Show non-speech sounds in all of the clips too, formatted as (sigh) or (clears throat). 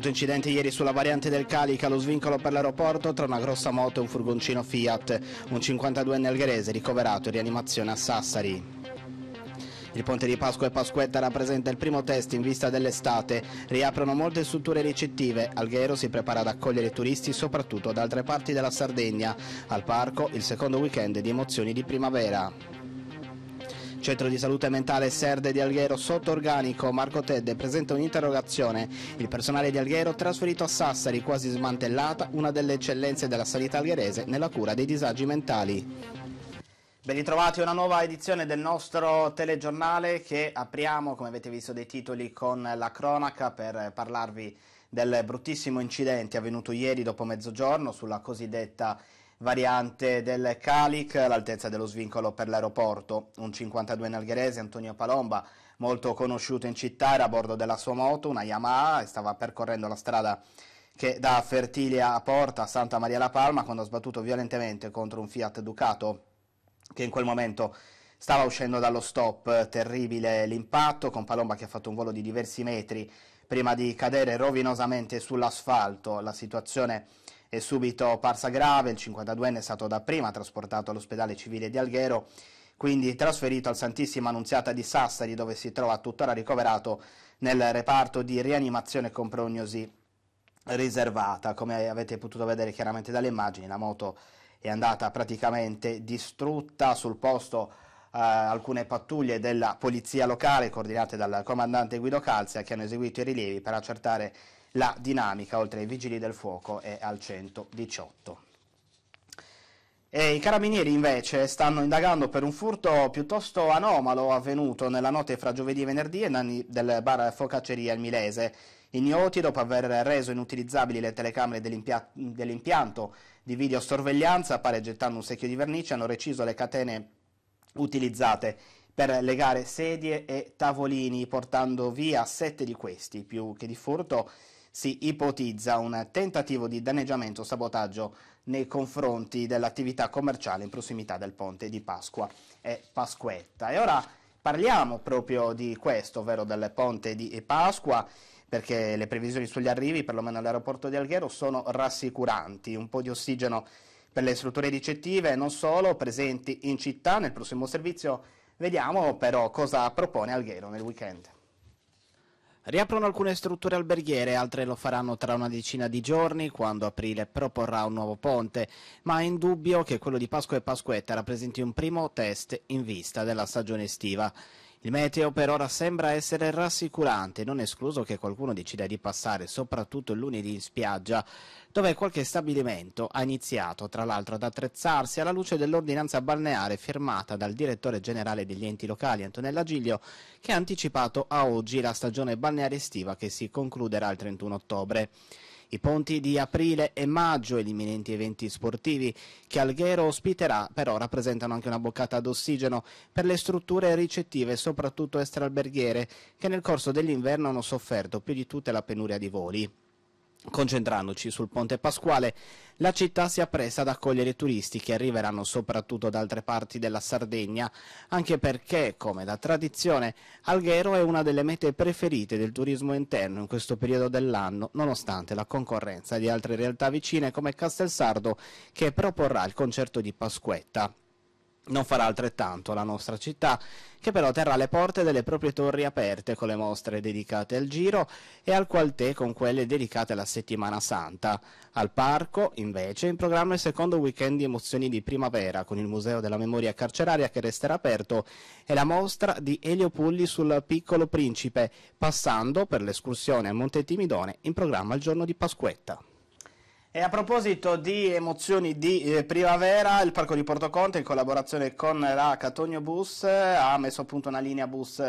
Brutto incidente ieri sulla variante del Calica, lo svincolo per l'aeroporto tra una grossa moto e un furgoncino Fiat. Un 52enne algherese ricoverato in rianimazione a Sassari. Il ponte di Pasqua e Pasquetta rappresenta il primo test in vista dell'estate. Riaprono molte strutture ricettive. Alghero si prepara ad accogliere turisti soprattutto da altre parti della Sardegna. Al parco il secondo weekend di emozioni di primavera. Centro di Salute Mentale Serde di Alghero sotto organico Marco Tedde presenta un'interrogazione. Il personale di Alghero trasferito a Sassari quasi smantellata una delle eccellenze della sanità algherese nella cura dei disagi mentali. Ben ritrovati a una nuova edizione del nostro telegiornale che apriamo, come avete visto dei titoli, con la cronaca per parlarvi del bruttissimo incidente avvenuto ieri dopo mezzogiorno sulla cosiddetta variante del Calic, l'altezza dello svincolo per l'aeroporto, un 52 algherese Antonio Palomba, molto conosciuto in città, era a bordo della sua moto, una Yamaha, e stava percorrendo la strada che da Fertilia a Porta a Santa Maria la Palma quando ha sbattuto violentemente contro un Fiat Ducato che in quel momento stava uscendo dallo stop, terribile l'impatto con Palomba che ha fatto un volo di diversi metri prima di cadere rovinosamente sull'asfalto, la situazione è subito parsa grave, il 52enne è stato dapprima trasportato all'ospedale civile di Alghero, quindi trasferito al Santissima Annunziata di Sassari dove si trova tuttora ricoverato nel reparto di rianimazione con prognosi riservata. Come avete potuto vedere chiaramente dalle immagini, la moto è andata praticamente distrutta sul posto eh, alcune pattuglie della polizia locale coordinate dal comandante Guido Calzia che hanno eseguito i rilievi per accertare la dinamica, oltre ai vigili del fuoco, è al 118. E I carabinieri invece stanno indagando per un furto piuttosto anomalo avvenuto nella notte fra giovedì e venerdì del bar Focacceria il Milese. Ignoti, dopo aver reso inutilizzabili le telecamere dell'impianto di videosorveglianza, pare gettando un secchio di vernice, hanno reciso le catene utilizzate per legare sedie e tavolini, portando via sette di questi, più che di furto si ipotizza un tentativo di danneggiamento o sabotaggio nei confronti dell'attività commerciale in prossimità del ponte di Pasqua e Pasquetta. E ora parliamo proprio di questo, ovvero del ponte di Pasqua perché le previsioni sugli arrivi, perlomeno all'aeroporto di Alghero, sono rassicuranti. Un po' di ossigeno per le strutture ricettive, non solo, presenti in città. Nel prossimo servizio vediamo però cosa propone Alghero nel weekend. Riaprono alcune strutture alberghiere, altre lo faranno tra una decina di giorni, quando aprile proporrà un nuovo ponte, ma è indubbio che quello di Pasqua e Pasquetta rappresenti un primo test in vista della stagione estiva. Il meteo per ora sembra essere rassicurante, non escluso che qualcuno decida di passare soprattutto il lunedì in spiaggia, dove qualche stabilimento ha iniziato tra l'altro ad attrezzarsi alla luce dell'ordinanza balneare firmata dal direttore generale degli enti locali Antonella Giglio, che ha anticipato a oggi la stagione balneare estiva che si concluderà il 31 ottobre i ponti di aprile e maggio e gli imminenti eventi sportivi che Alghero ospiterà però rappresentano anche una boccata d'ossigeno per le strutture ricettive soprattutto extraalberghiere che nel corso dell'inverno hanno sofferto più di tutte la penuria di voli. Concentrandoci sul Ponte Pasquale, la città si appresta ad accogliere turisti che arriveranno soprattutto da altre parti della Sardegna, anche perché, come da tradizione, Alghero è una delle mete preferite del turismo interno in questo periodo dell'anno, nonostante la concorrenza di altre realtà vicine come Castelsardo che proporrà il concerto di Pasquetta. Non farà altrettanto la nostra città, che però terrà le porte delle proprie torri aperte con le mostre dedicate al Giro e al Qualtè con quelle dedicate alla Settimana Santa. Al parco, invece, in programma il secondo weekend di emozioni di primavera con il Museo della Memoria Carceraria che resterà aperto e la mostra di Elio Pulli sul Piccolo Principe, passando per l'escursione a Monte Timidone in programma il giorno di Pasquetta. E a proposito di emozioni di eh, primavera, il parco di Porto Conte in collaborazione con la Catogno Bus eh, ha messo a punto una linea bus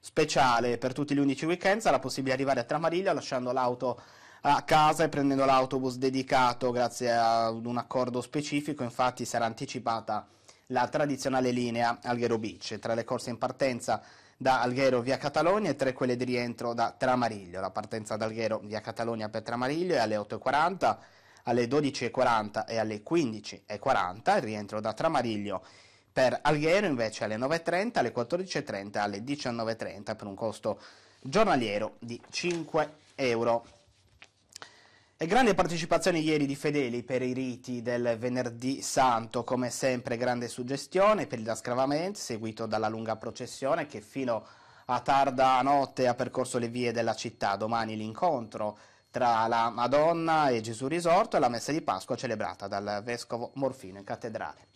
speciale per tutti gli 11 weekend, sarà possibile arrivare a Tramariglia lasciando l'auto a casa e prendendo l'autobus dedicato grazie ad un accordo specifico, infatti sarà anticipata la tradizionale linea Alghero Beach. Tra le corse in partenza da Alghero via Catalogna e tre quelle di rientro da Tramariglio. La partenza da Alghero via Catalogna per Tramariglio è alle 8.40, alle 12.40 e alle 15.40, il rientro da Tramariglio per Alghero invece alle 9.30, alle 14.30 e alle 19.30 per un costo giornaliero di 5 euro. E grande partecipazione ieri di fedeli per i riti del venerdì santo, come sempre grande suggestione per il dascravamento, seguito dalla lunga processione che fino a tarda notte ha percorso le vie della città. Domani l'incontro tra la Madonna e Gesù risorto e la messa di Pasqua celebrata dal vescovo Morfino in cattedrale.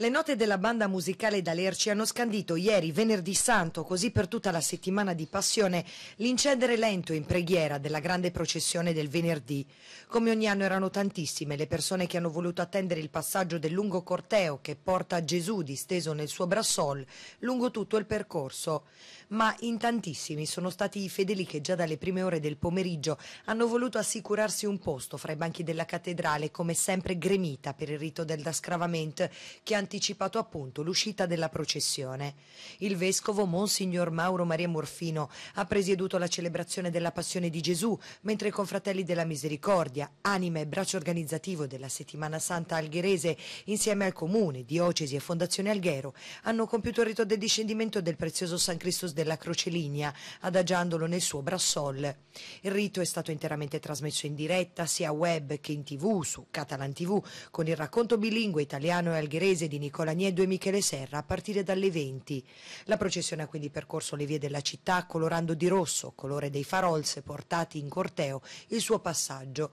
Le note della banda musicale d'Alerci hanno scandito ieri, venerdì santo, così per tutta la settimana di passione, l'incendere lento in preghiera della grande processione del venerdì. Come ogni anno erano tantissime le persone che hanno voluto attendere il passaggio del lungo corteo che porta Gesù disteso nel suo brassol lungo tutto il percorso. Ma in tantissimi sono stati i fedeli che già dalle prime ore del pomeriggio hanno voluto assicurarsi un posto fra i banchi della cattedrale, come sempre gremita per il rito del Dascravament, che anticipato appunto l'uscita della processione. Il vescovo Monsignor Mauro Maria Morfino ha presieduto la celebrazione della Passione di Gesù, mentre i confratelli della Misericordia, anima e braccio organizzativo della Settimana Santa algherese, insieme al Comune, Diocesi e Fondazione Alghero, hanno compiuto il rito del discendimento del prezioso San Cristo della Croceligna, adagiandolo nel suo brassol. Il rito è stato interamente trasmesso in diretta sia web che in tv su Catalan TV con il racconto bilingue italiano e algherese di Nicola Niedo e Michele Serra a partire dalle 20. La processione ha quindi percorso le vie della città colorando di rosso, colore dei farols portati in corteo, il suo passaggio.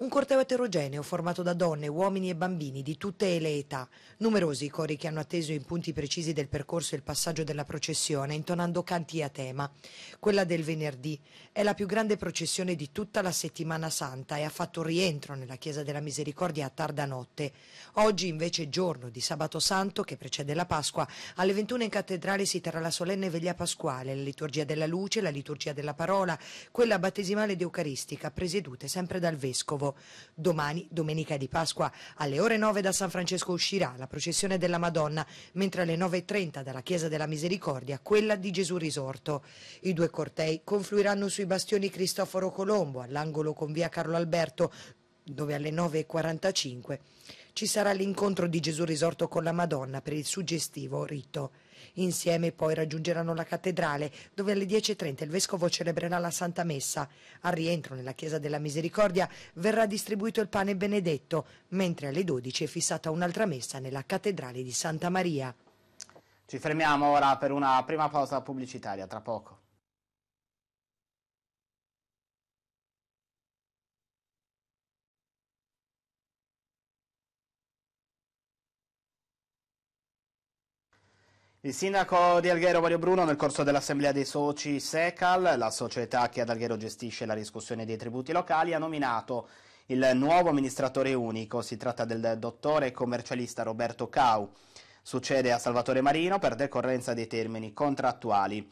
Un corteo eterogeneo formato da donne, uomini e bambini di tutte le età. Numerosi i cori che hanno atteso in punti precisi del percorso il passaggio della processione, intonando canti a tema. Quella del venerdì è la più grande processione di tutta la settimana santa e ha fatto rientro nella Chiesa della Misericordia a tarda notte. Oggi invece giorno di sabato santo che precede la Pasqua, alle 21 in cattedrale si terrà la solenne veglia pasquale, la liturgia della luce, la liturgia della parola, quella battesimale ed eucaristica, presiedute sempre dal Vescovo. Domani, domenica di Pasqua, alle ore 9 da San Francesco uscirà la processione della Madonna, mentre alle 9.30 dalla Chiesa della Misericordia quella di Gesù risorto. I due cortei confluiranno sui bastioni Cristoforo Colombo, all'angolo con via Carlo Alberto, dove alle 9.45 ci sarà l'incontro di Gesù risorto con la Madonna per il suggestivo rito. Insieme poi raggiungeranno la cattedrale, dove alle 10.30 il vescovo celebrerà la Santa Messa. Al rientro nella Chiesa della Misericordia verrà distribuito il pane benedetto, mentre alle 12 è fissata un'altra messa nella cattedrale di Santa Maria. Ci fermiamo ora per una prima pausa pubblicitaria, tra poco. Il sindaco di Alghero Mario Bruno nel corso dell'assemblea dei soci SECAL, la società che ad Alghero gestisce la riscossione dei tributi locali, ha nominato il nuovo amministratore unico, si tratta del dottore e commercialista Roberto Cau, succede a Salvatore Marino per decorrenza dei termini contrattuali.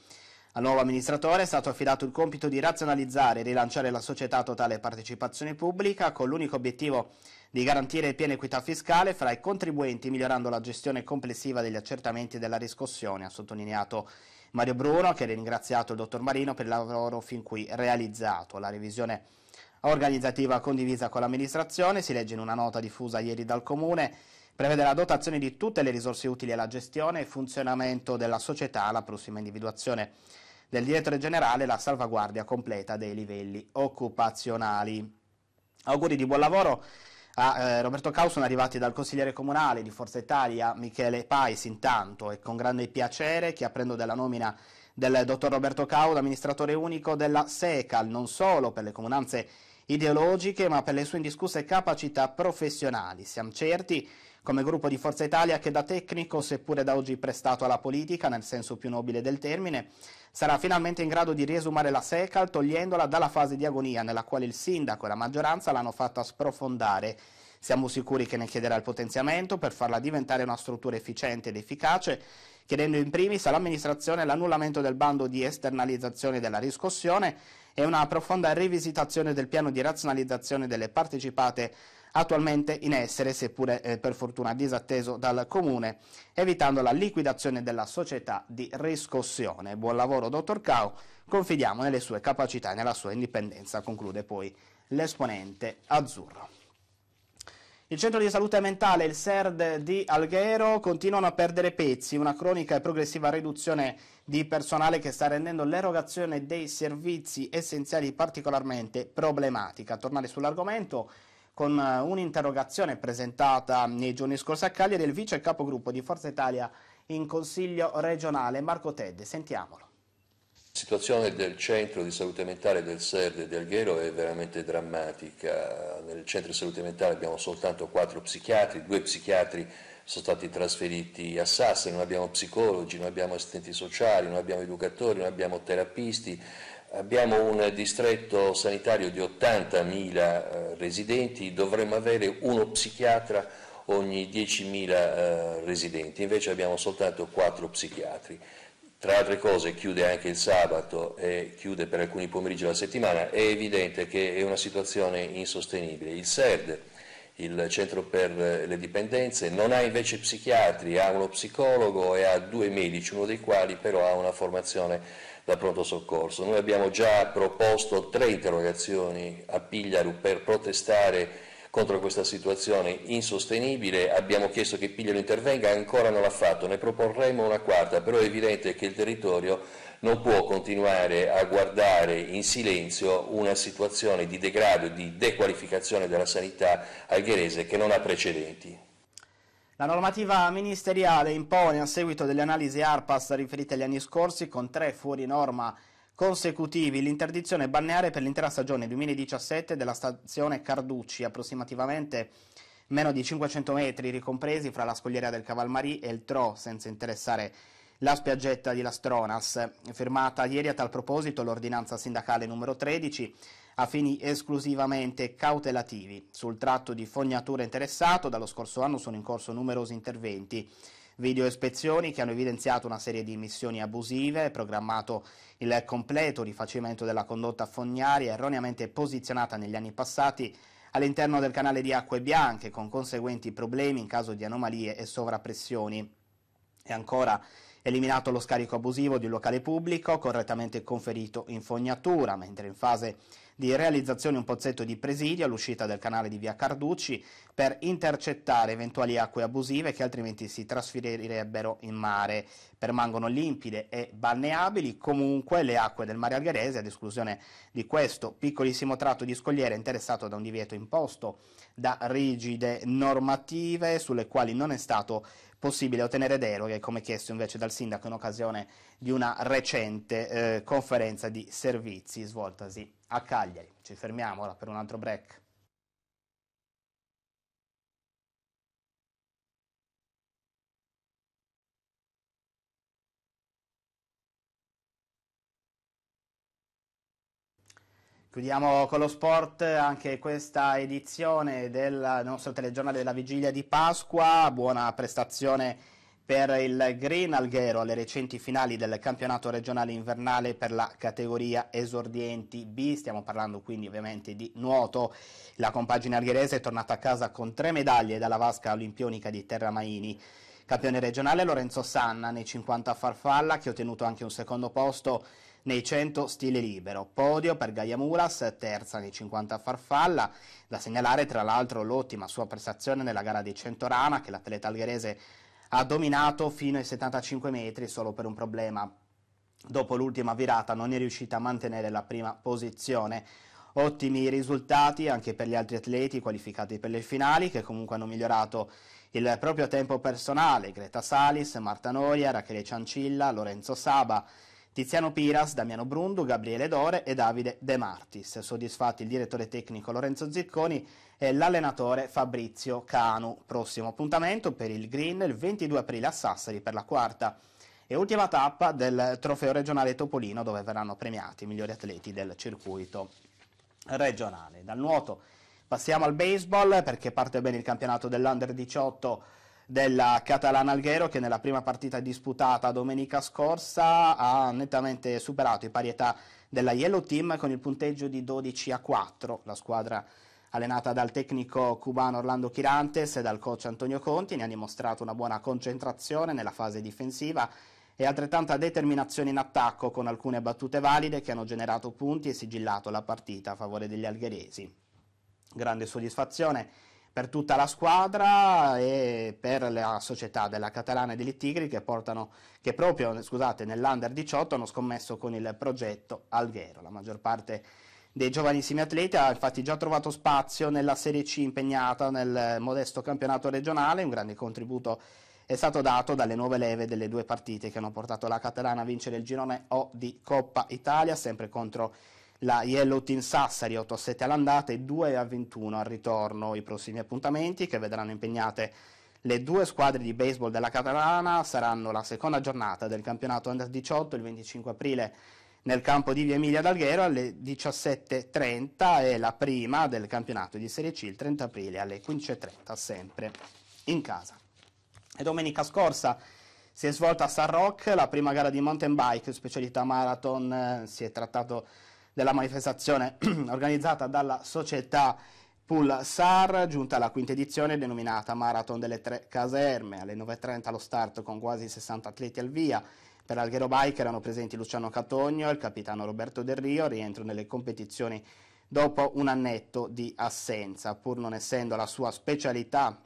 Al nuovo amministratore è stato affidato il compito di razionalizzare e rilanciare la società a totale partecipazione pubblica con l'unico obiettivo di garantire piena equità fiscale fra i contribuenti migliorando la gestione complessiva degli accertamenti e della riscossione, ha sottolineato Mario Bruno che ha ringraziato il dottor Marino per il lavoro fin qui realizzato. La revisione organizzativa condivisa con l'amministrazione, si legge in una nota diffusa ieri dal Comune, prevede la dotazione di tutte le risorse utili alla gestione e funzionamento della società la prossima individuazione del direttore generale la salvaguardia completa dei livelli occupazionali. Auguri di buon lavoro a eh, Roberto Causon arrivati dal consigliere comunale di Forza Italia Michele Pais intanto e con grande piacere che apprendo della nomina del dottor Roberto Caudo, amministratore unico della SECAL, non solo per le comunanze ideologiche ma per le sue indiscusse capacità professionali. Siamo certi come gruppo di Forza Italia che da tecnico, seppure da oggi prestato alla politica, nel senso più nobile del termine, sarà finalmente in grado di riesumare la SECAL togliendola dalla fase di agonia nella quale il sindaco e la maggioranza l'hanno fatta sprofondare. Siamo sicuri che ne chiederà il potenziamento per farla diventare una struttura efficiente ed efficace, chiedendo in primis all'amministrazione l'annullamento del bando di esternalizzazione della riscossione e una profonda rivisitazione del piano di razionalizzazione delle partecipate attualmente in essere, seppure eh, per fortuna disatteso dal Comune, evitando la liquidazione della società di riscossione. Buon lavoro, dottor Cao, confidiamo nelle sue capacità e nella sua indipendenza, conclude poi l'esponente azzurro. Il centro di salute mentale, il SERD di Alghero, continuano a perdere pezzi, una cronica e progressiva riduzione di personale che sta rendendo l'erogazione dei servizi essenziali particolarmente problematica. A tornare sull'argomento con eh, un'interrogazione presentata nei giorni scorsi a Cagliari del vice capogruppo di Forza Italia in Consiglio regionale Marco Tedde. Sentiamolo. La situazione del centro di salute mentale del Serde di Alghero è veramente drammatica. Nel centro di salute mentale abbiamo soltanto quattro psichiatri, due psichiatri sono stati trasferiti a Sassari, non abbiamo psicologi, non abbiamo assistenti sociali, non abbiamo educatori, non abbiamo terapisti, Abbiamo un distretto sanitario di 80.000 eh, residenti, dovremmo avere uno psichiatra ogni 10.000 eh, residenti, invece abbiamo soltanto 4 psichiatri. Tra altre cose chiude anche il sabato e chiude per alcuni pomeriggi della settimana, è evidente che è una situazione insostenibile. Il SERD, il centro per le dipendenze, non ha invece psichiatri, ha uno psicologo e ha due medici, uno dei quali però ha una formazione da pronto soccorso. Noi abbiamo già proposto tre interrogazioni a Pigliaru per protestare contro questa situazione insostenibile, abbiamo chiesto che Pigliaru intervenga, ancora non l'ha fatto, ne proporremo una quarta, però è evidente che il territorio non può continuare a guardare in silenzio una situazione di degrado, e di dequalificazione della sanità algherese che non ha precedenti. La normativa ministeriale impone, a seguito delle analisi ARPAS riferite agli anni scorsi, con tre fuori norma consecutivi, l'interdizione balneare per l'intera stagione 2017 della stazione Carducci, approssimativamente meno di 500 metri ricompresi fra la scogliera del Cavalmarì e il Tro, senza interessare la spiaggetta di Lastronas. Firmata ieri a tal proposito l'ordinanza sindacale numero 13 a fini esclusivamente cautelativi. Sul tratto di fognatura interessato dallo scorso anno sono in corso numerosi interventi. Video ispezioni che hanno evidenziato una serie di missioni abusive, programmato il completo rifacimento della condotta fognaria erroneamente posizionata negli anni passati all'interno del canale di acque bianche con conseguenti problemi in caso di anomalie e sovrappressioni. E ancora Eliminato lo scarico abusivo di un locale pubblico, correttamente conferito in fognatura, mentre in fase di realizzazione un pozzetto di presidio all'uscita del canale di via Carducci per intercettare eventuali acque abusive che altrimenti si trasferirebbero in mare. Permangono limpide e balneabili comunque le acque del mare algherese, ad esclusione di questo piccolissimo tratto di scogliere interessato da un divieto imposto da rigide normative sulle quali non è stato possibile ottenere deroghe, come chiesto invece dal sindaco in occasione di una recente eh, conferenza di servizi svoltasi a Cagliari. Ci fermiamo ora per un altro break. Chiudiamo con lo sport anche questa edizione del nostro telegiornale della vigilia di Pasqua. Buona prestazione per il Green Alghero alle recenti finali del campionato regionale invernale per la categoria esordienti B. Stiamo parlando quindi ovviamente di nuoto. La compagine algherese è tornata a casa con tre medaglie dalla vasca olimpionica di Terramaini. Campione regionale Lorenzo Sanna nei 50 a farfalla che ha ottenuto anche un secondo posto nei 100 stile libero. Podio per Gaia Mulas, terza nei 50 farfalla. Da segnalare tra l'altro l'ottima sua prestazione nella gara di 100 rana che l'atleta algherese ha dominato fino ai 75 metri solo per un problema. Dopo l'ultima virata non è riuscita a mantenere la prima posizione. Ottimi risultati anche per gli altri atleti qualificati per le finali che comunque hanno migliorato il proprio tempo personale, Greta Salis, Marta Noia, Rachele Ciancilla, Lorenzo Saba, Tiziano Piras, Damiano Brundu, Gabriele Dore e Davide De Martis. Soddisfatti il direttore tecnico Lorenzo Zicconi e l'allenatore Fabrizio Canu. Prossimo appuntamento per il Green il 22 aprile a Sassari per la quarta e ultima tappa del trofeo regionale Topolino dove verranno premiati i migliori atleti del circuito regionale. Dal nuoto passiamo al baseball perché parte bene il campionato dell'Under 18 della Catalana Alghero che nella prima partita disputata domenica scorsa ha nettamente superato i parietà della Yellow Team con il punteggio di 12 a 4. La squadra allenata dal tecnico cubano Orlando Chirantes e dal coach Antonio Conti ne ha dimostrato una buona concentrazione nella fase difensiva e altrettanta determinazione in attacco con alcune battute valide che hanno generato punti e sigillato la partita a favore degli algheresi. Grande soddisfazione per tutta la squadra e per la società della Catalana e degli Tigri che, portano, che proprio scusate, nell'Under 18 hanno scommesso con il progetto Alghero. La maggior parte dei giovanissimi atleti ha infatti già trovato spazio nella Serie C impegnata nel modesto campionato regionale, un grande contributo è stato dato dalle nuove leve delle due partite che hanno portato la Catalana a vincere il girone O di Coppa Italia, sempre contro il la Yellow Team Sassari 8 a 7 all'andata e 2 a 21 al ritorno i prossimi appuntamenti che vedranno impegnate le due squadre di baseball della Catalana saranno la seconda giornata del campionato Under 18 il 25 aprile nel campo di Via Emilia d'Alghero alle 17.30 e la prima del campionato di Serie C il 30 aprile alle 15.30 sempre in casa. E domenica scorsa si è svolta a San Rock la prima gara di mountain bike, specialità marathon, eh, si è trattato di della manifestazione (clears throat) organizzata dalla società Pull giunta alla quinta edizione denominata Marathon delle tre caserme, alle 9.30 lo start con quasi 60 atleti al via. Per Alghero Bike erano presenti Luciano Catogno e il capitano Roberto Del Rio, rientro nelle competizioni dopo un annetto di assenza. Pur non essendo la sua specialità,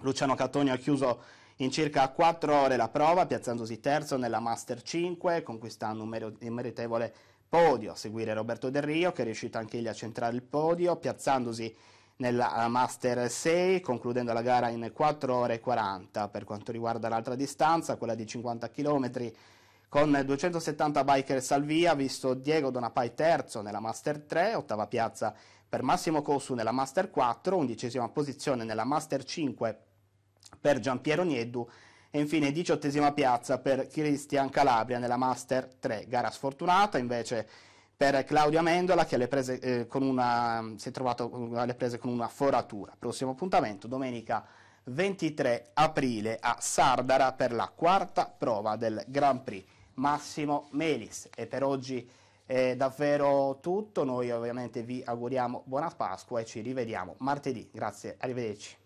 Luciano Catogno ha chiuso in circa 4 ore la prova, piazzandosi terzo nella Master 5, conquistando un meritevole risultato podio, a seguire Roberto Del Rio che è riuscito anche egli a centrare il podio piazzandosi nella Master 6 concludendo la gara in 4 ore e 40 per quanto riguarda l'altra distanza, quella di 50 km con 270 biker salvia, via, visto Diego Donapai terzo nella Master 3, ottava piazza per Massimo Cosu nella Master 4, undicesima posizione nella Master 5 per Giampiero Nieddu e infine diciottesima piazza per Cristian Calabria nella Master 3, gara sfortunata invece per Claudio Amendola che prese, eh, una, si è trovato eh, alle prese con una foratura. Prossimo appuntamento domenica 23 aprile a Sardara per la quarta prova del Grand Prix Massimo Melis. E per oggi è davvero tutto, noi ovviamente vi auguriamo buona Pasqua e ci rivediamo martedì. Grazie, arrivederci.